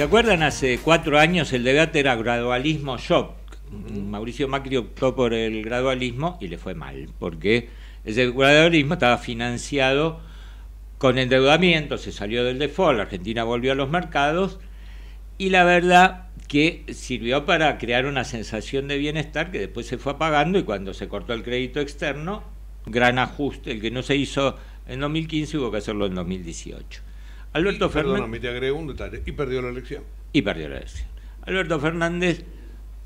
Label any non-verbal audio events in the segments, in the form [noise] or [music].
¿Se acuerdan hace cuatro años el debate era gradualismo shock? Mauricio Macri optó por el gradualismo y le fue mal, porque el gradualismo estaba financiado con endeudamiento, se salió del default, la Argentina volvió a los mercados y la verdad que sirvió para crear una sensación de bienestar que después se fue apagando y cuando se cortó el crédito externo, gran ajuste, el que no se hizo en 2015 hubo que hacerlo en 2018. Alberto Fernández. te un detalle. Y perdió la elección. Y perdió la elección. Alberto Fernández,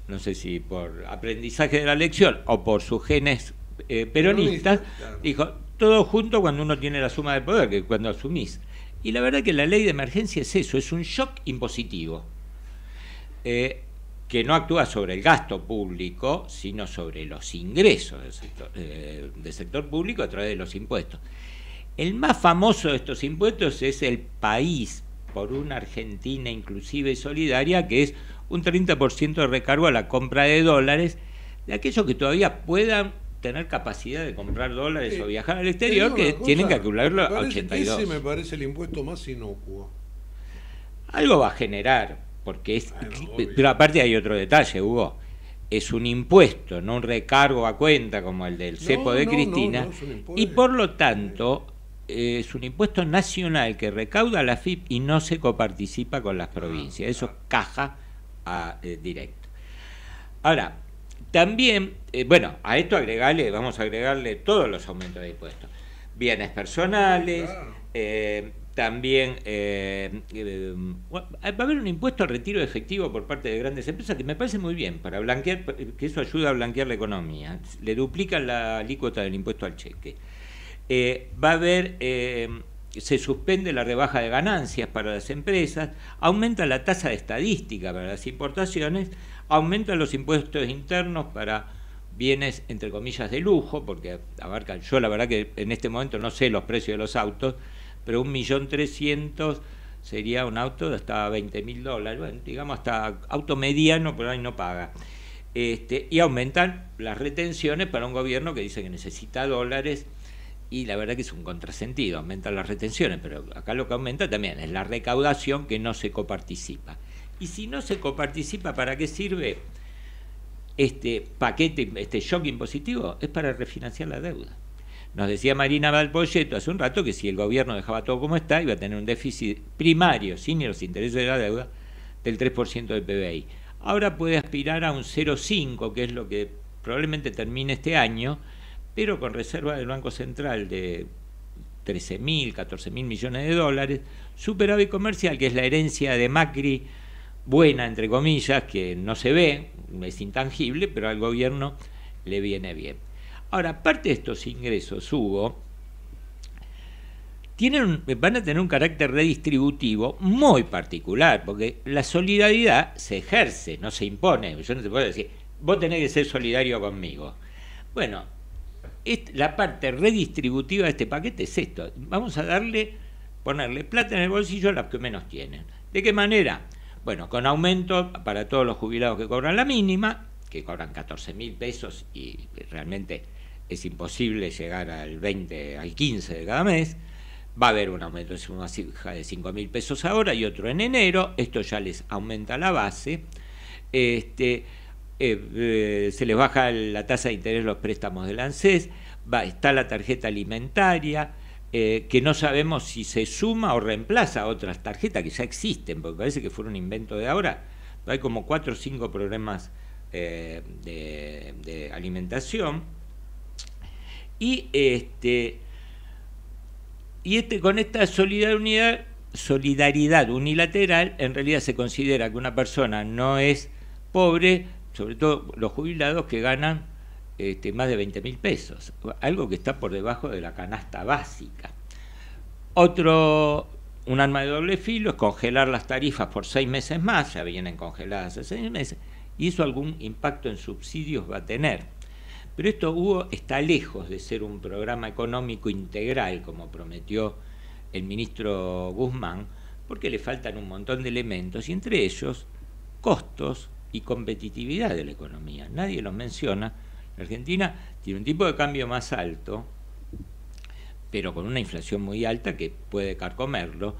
no sé si por aprendizaje de la elección o por sus genes eh, peronistas, dijo: todo junto cuando uno tiene la suma de poder, que cuando asumís. Y la verdad que la ley de emergencia es eso, es un shock impositivo, eh, que no actúa sobre el gasto público, sino sobre los ingresos del sector, eh, del sector público a través de los impuestos. El más famoso de estos impuestos es el país, por una Argentina inclusive y solidaria, que es un 30% de recargo a la compra de dólares de aquellos que todavía puedan tener capacidad de comprar dólares o viajar al exterior, que tienen que acumularlo a 82. Ese me parece el impuesto más inocuo. Algo va a generar, porque es... pero aparte hay otro detalle, Hugo es un impuesto, no un recargo a cuenta como el del cepo de Cristina, y por lo tanto es un impuesto nacional que recauda la FIP y no se coparticipa con las ah, provincias. Eso caja a, eh, directo. Ahora, también, eh, bueno, a esto agregarle, vamos a agregarle todos los aumentos de impuestos. Bienes personales, eh, también va a haber un impuesto al retiro de efectivo por parte de grandes empresas que me parece muy bien para blanquear, que eso ayuda a blanquear la economía. Le duplica la alícuota del impuesto al cheque. Eh, va a haber, eh, se suspende la rebaja de ganancias para las empresas, aumenta la tasa de estadística para las importaciones, aumenta los impuestos internos para bienes, entre comillas, de lujo, porque abarcan, yo la verdad que en este momento no sé los precios de los autos, pero un millón trescientos sería un auto de hasta 20.000 mil dólares, digamos hasta auto mediano, pero ahí no paga. Este, y aumentan las retenciones para un gobierno que dice que necesita dólares y la verdad que es un contrasentido, aumentan las retenciones, pero acá lo que aumenta también es la recaudación que no se coparticipa. Y si no se coparticipa, ¿para qué sirve este paquete, este shock impositivo? Es para refinanciar la deuda. Nos decía Marina Valpolleto hace un rato que si el gobierno dejaba todo como está, iba a tener un déficit primario, sin los intereses de la deuda, del 3% del PBI. Ahora puede aspirar a un 0,5, que es lo que probablemente termine este año, pero con reserva del Banco Central de 13.000, 14.000 millones de dólares, superávit comercial, que es la herencia de Macri buena, entre comillas, que no se ve, es intangible, pero al gobierno le viene bien. Ahora, parte de estos ingresos, Hugo, tienen, van a tener un carácter redistributivo muy particular, porque la solidaridad se ejerce, no se impone. Yo no te puedo decir, vos tenés que ser solidario conmigo. Bueno, la parte redistributiva de este paquete es esto. Vamos a darle, ponerle plata en el bolsillo a los que menos tienen. ¿De qué manera? Bueno, con aumento para todos los jubilados que cobran la mínima, que cobran 14 mil pesos y realmente es imposible llegar al 20, al 15 de cada mes. Va a haber un aumento de de 5 mil pesos ahora y otro en enero. Esto ya les aumenta la base. Este, eh, eh, se les baja la tasa de interés los préstamos del ANSES, va, está la tarjeta alimentaria, eh, que no sabemos si se suma o reemplaza a otras tarjetas que ya existen, porque parece que fueron un invento de ahora. Hay como cuatro o cinco problemas de, alimentación. Y este, y este, con esta solidaridad, solidaridad unilateral, en realidad se considera que una persona no es pobre sobre todo los jubilados que ganan este, más de 20 mil pesos, algo que está por debajo de la canasta básica. Otro, un arma de doble filo es congelar las tarifas por seis meses más, ya vienen congeladas hace seis meses, y eso algún impacto en subsidios va a tener. Pero esto Hugo está lejos de ser un programa económico integral, como prometió el ministro Guzmán, porque le faltan un montón de elementos, y entre ellos costos y competitividad de la economía. Nadie los menciona. La Argentina tiene un tipo de cambio más alto, pero con una inflación muy alta que puede carcomerlo,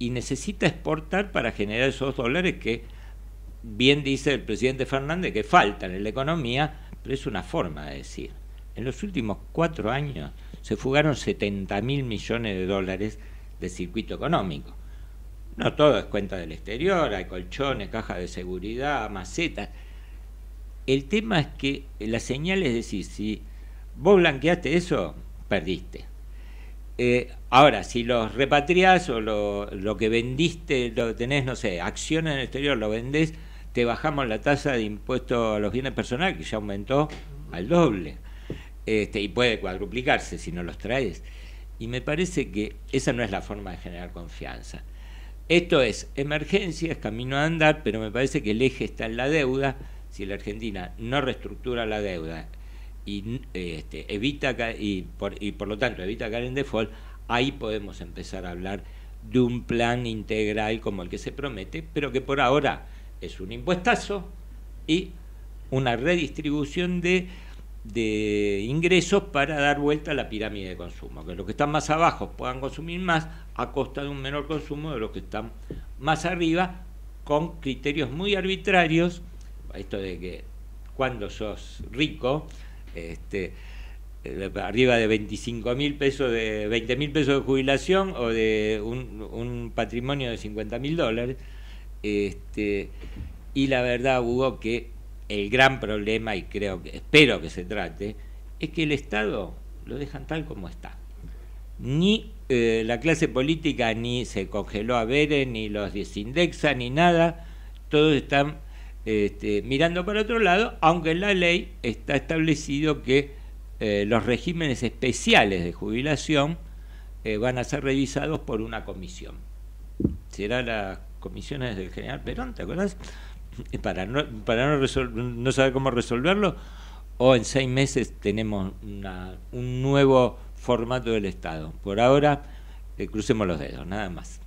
y necesita exportar para generar esos dólares que, bien dice el presidente Fernández, que faltan en la economía, pero es una forma de decir. En los últimos cuatro años se fugaron 70 mil millones de dólares de circuito económico. No todo es cuenta del exterior, hay colchones, cajas de seguridad, macetas. El tema es que la señal es decir, si vos blanqueaste eso, perdiste. Eh, ahora, si los repatriás o lo, que vendiste, lo tenés, no sé, acciones en el exterior, lo vendés, te bajamos la tasa de impuesto a los bienes personales, que ya aumentó al doble. Este, y puede cuadruplicarse si no los traes. Y me parece que esa no es la forma de generar confianza. Esto es, emergencia es camino a andar, pero me parece que el eje está en la deuda. Si la Argentina no reestructura la deuda y, este, evita y, por lo tanto evita caer en default, ahí podemos empezar a hablar de un plan integral como el que se promete, pero que por ahora es un impuestazo y una redistribución de de ingresos para dar vuelta a la pirámide de consumo, que los que están más abajo puedan consumir más a costa de un menor consumo de los que están más arriba, con criterios muy arbitrarios, esto de que cuando sos rico, este, eh, arriba de 25 pesos, de 20 mil pesos de jubilación o de un, patrimonio de 50 mil dólares, este, y la verdad, Hugo, que el gran problema, y creo que, espero que se trate, es que el Estado lo dejan tal como está. Ni eh, la clase política ni se congeló a Beren, ni los desindexa, ni nada. Todos están este, mirando para otro lado, aunque en la ley está establecido que eh, los regímenes especiales de jubilación eh, van a ser revisados por una comisión. Será las comisiones del general Perón, ¿te acuerdas? [laughs] para no, para no, no saber cómo resolverlo, o en seis meses tenemos un nuevo formato del Estado. Por ahora, eh, crucemos los dedos, nada más.